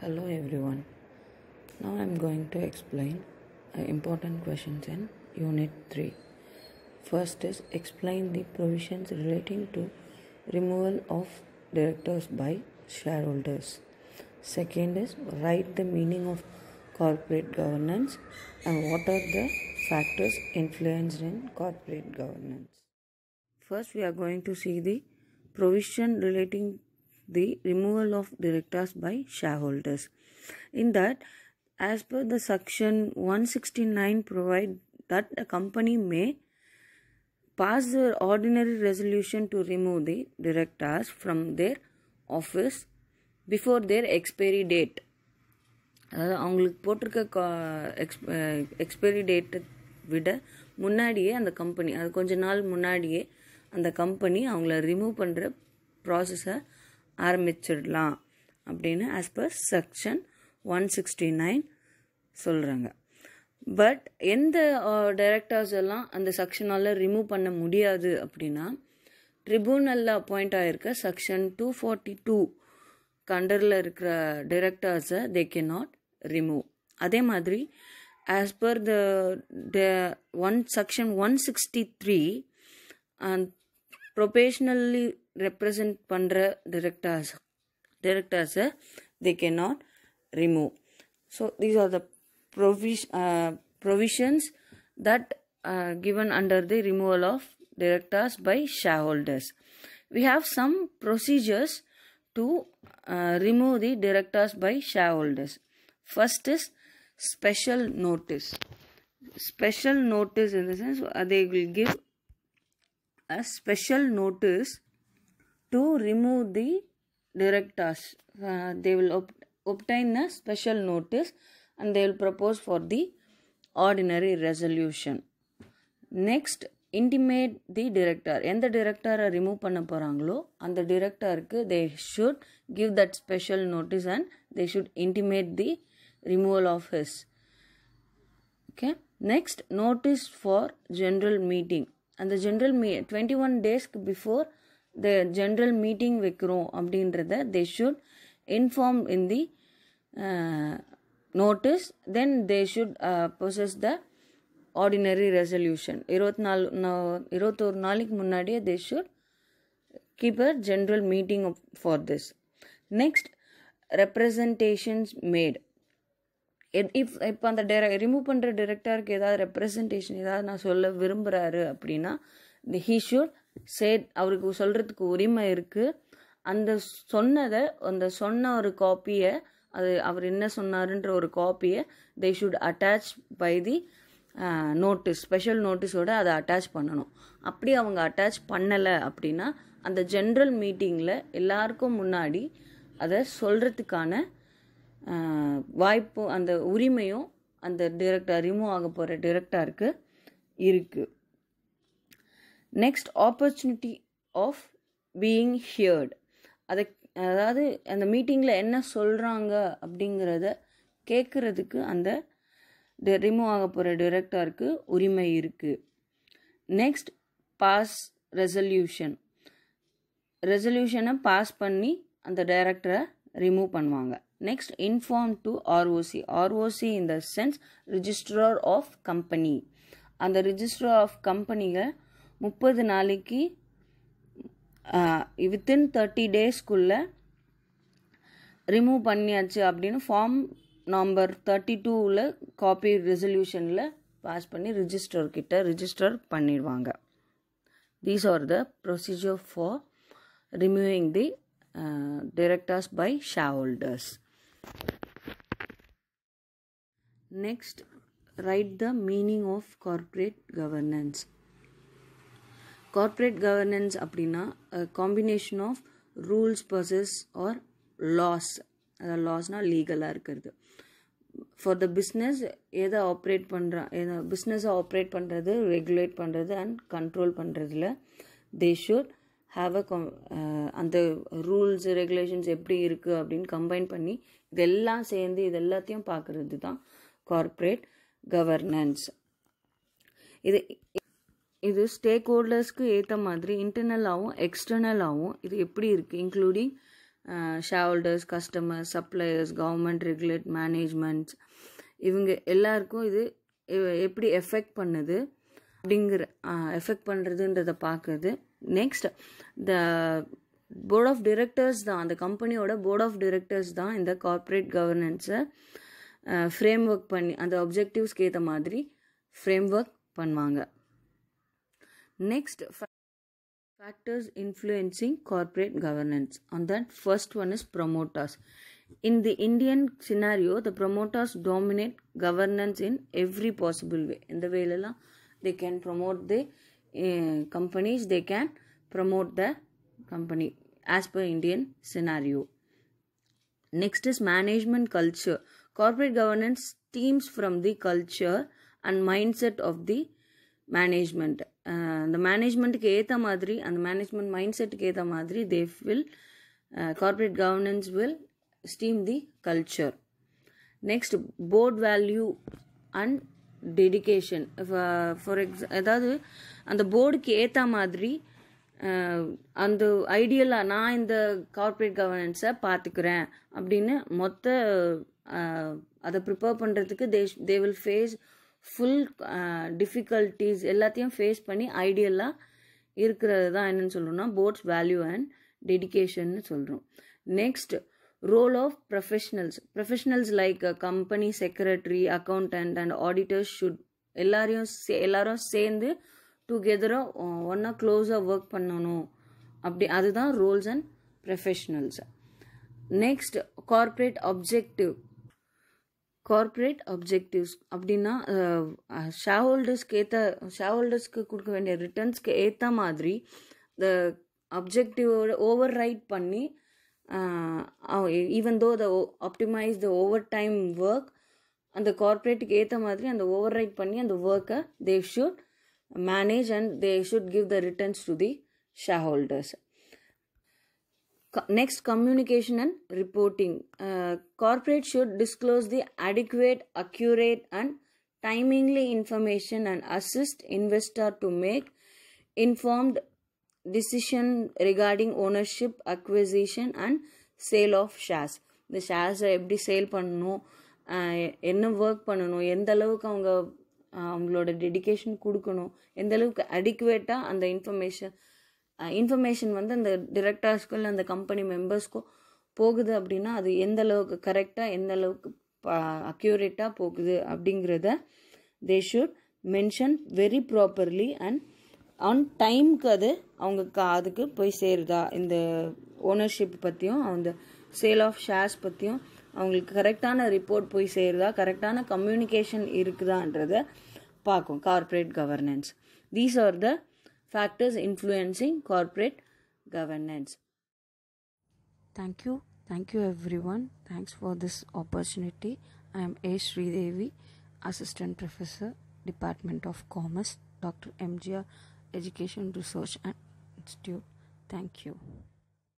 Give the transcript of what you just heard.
hello everyone now i'm going to explain important questions in unit 3 first is explain the provisions relating to removal of directors by shareholders second is write the meaning of corporate governance and what are the factors influenced in corporate governance first we are going to see the provision relating the removal of directors by shareholders. In that, as per the section 169 provide that a company may pass their ordinary resolution to remove the directors from their office before their expiry date அதாவது அவங்களுக்கு போட்டிருக்க expiry டேட்டை விட முன்னாடியே அந்த company அது கொஞ்ச நாள் முன்னாடியே அந்த கம்பெனி அவங்கள ரிமூவ் பண்ணுற ப்ராசஸை ஆரம்பிச்சிடலாம் அப்படின்னு as per section one sixty nine சொல்கிறாங்க பட் எந்த டைரக்டர்ஸ் uh, எல்லாம் அந்த செக்ஷனால் ரிமூவ் பண்ண முடியாது அப்படின்னா ட்ரிபியூனலில் அப்பாயிண்ட் ஆகிருக்க செக்ஷன் டூ ஃபார்ட்டி டூ கண்டரில் இருக்கிற டைரக்டர்ஸை தே கே நாட் ரிமூவ் அதே மாதிரி as per the one section one sixty three and professionally Represent பண்ணுற directors. Directors, they cannot remove. So these are the uh, provisions that provisions uh, given under the removal of directors by shareholders. We have some procedures to uh, remove the directors by shareholders. First is special notice. Special notice in the sense they will give a special notice to remove the directors. Uh, they will obtain a special notice and they will propose for the ordinary resolution. Next, intimate the director. And the director remove panna paranglo, and the director they should give that special notice and they should intimate the removal of his. Okay. Next, notice for general meeting. And the general meeting, 21 days before the general meeting வைக்கிறோம் அப்படின்றத they should inform in the notice then they should process the ordinary resolution இருபத்தி நாலு இருபத்தோரு நாளைக்கு முன்னாடியே they should keep a general meeting for this next representations made if இப்போ அந்த டெர remove பண்ணுற டிரெக்டருக்கு ஏதாவது ரெப்ரசன்டேஷன் ஏதாவது நான் சொல்ல விரும்புகிறாரு அப்படின்னா தி ஹீ ஷுட் சே அவருக்கு சொல்கிறதுக்கு உரிமை இருக்குது அந்த சொன்னதை அந்த சொன்ன ஒரு காப்பியை அது அவர் என்ன சொன்னாருன்ற ஒரு காப்பியை they should attach by the notice special நோட்டீஸோடு அதை அட்டாச் பண்ணணும் அப்படி அவங்க அட்டாச் பண்ணலை அப்படின்னா அந்த ஜென்ரல் மீட்டிங்கில் எல்லாருக்கும் முன்னாடி அதை சொல்கிறதுக்கான வாய்ப்பு அந்த உரிமையும் அந்த டிரெக்டர் ரிமூவ் ஆக போகிற டிரெக்டாருக்கு இருக்குது next opportunity of being heard அதை அதாவது அந்த மீட்டிங்கில் என்ன சொல்கிறாங்க அப்படிங்கிறத கேட்குறதுக்கு அந்த ரிமூவ் ஆக போகிற டிரெக்டருக்கு உரிமை இருக்குது நெக்ஸ்ட் பாஸ் ரெசல்யூஷன் ரெசல்யூஷனை பாஸ் பண்ணி அந்த டைரக்டரை ரிமூவ் பண்ணுவாங்க next inform to ROC ROC in the sense registrar of company அந்த ரிஜிஸ்ட்ரர் ஆஃப் கம்பெனியை முப்பது நாளைக்கு வித்தின் தேர்ட்டி டேஸ்க்குள்ளே ரிமூவ் பண்ணியாச்சு அப்படின்னு ஃபார்ம் நம்பர் தேர்ட்டி டூவில் காப்பி ரெசல்யூஷனில் பாஸ் பண்ணி ரிஜிஸ்டர் கிட்ட ரிஜிஸ்டர் பண்ணிடுவாங்க these are the procedure for removing the directors by share holders next right the meaning of corporate governance corporate governance அப்படின்னா combination of rules processes or laws அதாவது லாஸ்னால் லீகலாக இருக்கிறது ஃபார் த பிஸ்னஸ் எதை operate பண்ணுறான் எதை பிஸ்னஸை ஆப்ரேட் பண்ணுறது ரெகுலேட் பண்ணுறது அண்ட் கண்ட்ரோல் பண்ணுறதுல they should have a come அந்த ரூல்ஸ் ரெகுலேஷன்ஸ் எப்படி இருக்குது அப்படின்னு கம்பைன் பண்ணி இதெல்லாம் சேர்ந்து இது எல்லாத்தையும் பார்க்குறது தான் கார்ப்பரேட் கவர்னன்ஸ் இது இது ஸ்டேக் ஹோல்டர்ஸ்க்கு ஏற்ற மாதிரி இன்டர்னலாகவும் எக்ஸ்டர்னலாகவும் இது எப்படி இருக்குது including shareholders customers suppliers government regulate managements இவங்க எல்லாருக்கும் இது எப்படி எஃபெக்ட் பண்ணுது அப்படிங்கிற எஃபெக்ட் பண்ணுறதுன்றதை பார்க்குறது next the board of directors தான் அந்த கம்பெனியோட போர்ட் ஆஃப் டிரெக்டர்ஸ் தான் இந்த கார்ப்பரேட் கவர்னன்ஸை ஃப்ரேம் ஒர்க் பண்ணி அந்த அப்ஜெக்டிவ்ஸ்க்கு ஏற்ற மாதிரி ஃப்ரேம் ஒர்க் பண்ணுவாங்க Next, factors influencing corporate governance. On that, first one is promoters. In the Indian scenario, the promoters dominate governance in every possible way. In the way, they can promote the uh, companies, they can promote the company as per Indian scenario. Next is management culture. Corporate governance stems from the culture and mindset of the management அந்த மேனேஜ்மெண்ட்டுக்கு ஏற்ற மாதிரி அந்த management mind செட்டுக்கு ஏற்ற மாதிரி they will corporate governance will steam the culture next board value and dedication for எக்ஸா அதாவது அந்த போர்டுக்கு ஏற்ற மாதிரி அந்த ஐடியலாக நான் இந்த கார்ப்பரேட் கவர்னன்ஸை பார்த்துக்கிறேன் அப்படின்னு மொத்த அதை ப்ரிப்பேர் பண்ணுறதுக்கு they they will face full difficulties எல்லாத்தையும் ஃபேஸ் பண்ணி ஐடியலாக இருக்கிறது தான் என்னென்னு சொல்லணும்னா போட்ஸ் வேல்யூ அண்ட் டெடிக்கேஷன்னு சொல்கிறோம் next role of professionals professionals like company secretary accountant and auditors should எல்லாரையும் சே எல்லாரும் சேர்ந்து டுகெதராக ஒன்றா க்ளோஸாக ஒர்க் பண்ணணும் அப்படி அதுதான் roles and professionals next corporate objective corporate objectives அப்படின்னா ஷேர் ஹோல்டர்ஸ்க்கு ஏற்ற ஷேர் ஹோல்டர்ஸ்க்கு கொடுக்க வேண்டிய ரிட்டர்ன்ஸ்க்கு ஏற்ற மாதிரி த அப்ஜெக்டிவோட ஓவர் ரைட் பண்ணி even though the optimize the over time work அந்த கார்ப்பரேட்டுக்கு ஏற்ற மாதிரி அந்த ஓவர் ரைட் பண்ணி அந்த ஒர்க்கை they should manage and they should give the returns to the share holders Next, communication and reporting. Uh, corporate should disclose the adequate, accurate, and timely information and assist investor to make informed decision regarding ownership, acquisition, and sale of shares இந்த pannu. எப்படி enna பண்ணணும் என்ன work பண்ணணும் எந்த அளவுக்கு அவங்க அவங்களோட dedication கொடுக்கணும் எந்த அளவுக்கு அடிக்குவேட்டாக அந்த information. இன்ஃபர்மேஷன் வந்து அந்த டிரெக்டர்ஸ்க்கும் இல்லை அந்த கம்பெனி மெம்பர்ஸ்க்கோ போகுது அப்படின்னா அது எந்த அளவுக்கு கரெக்டாக எந்த அளவுக்கு அக்யூரேட்டாக போகுது அப்படிங்கிறத they should mention very properly and on டைம்க்கு அது அவங்க அதுக்கு போய் சேருதா இந்த ஓனர்ஷிப் பற்றியும் அந்த சேல் ஆஃப் ஷேர்ஸ் பற்றியும் அவங்களுக்கு கரெக்டான ரிப்போர்ட் போய் சேருதா கரெக்டான கம்யூனிகேஷன் இருக்குதான்றத பார்க்கும் corporate governance these are the factors influencing corporate governance. Thank you. Thank you, everyone. Thanks for this opportunity. I am A. Sridevi, Assistant Professor, Department of Commerce, Dr. MGR Education Research and Institute. Thank you.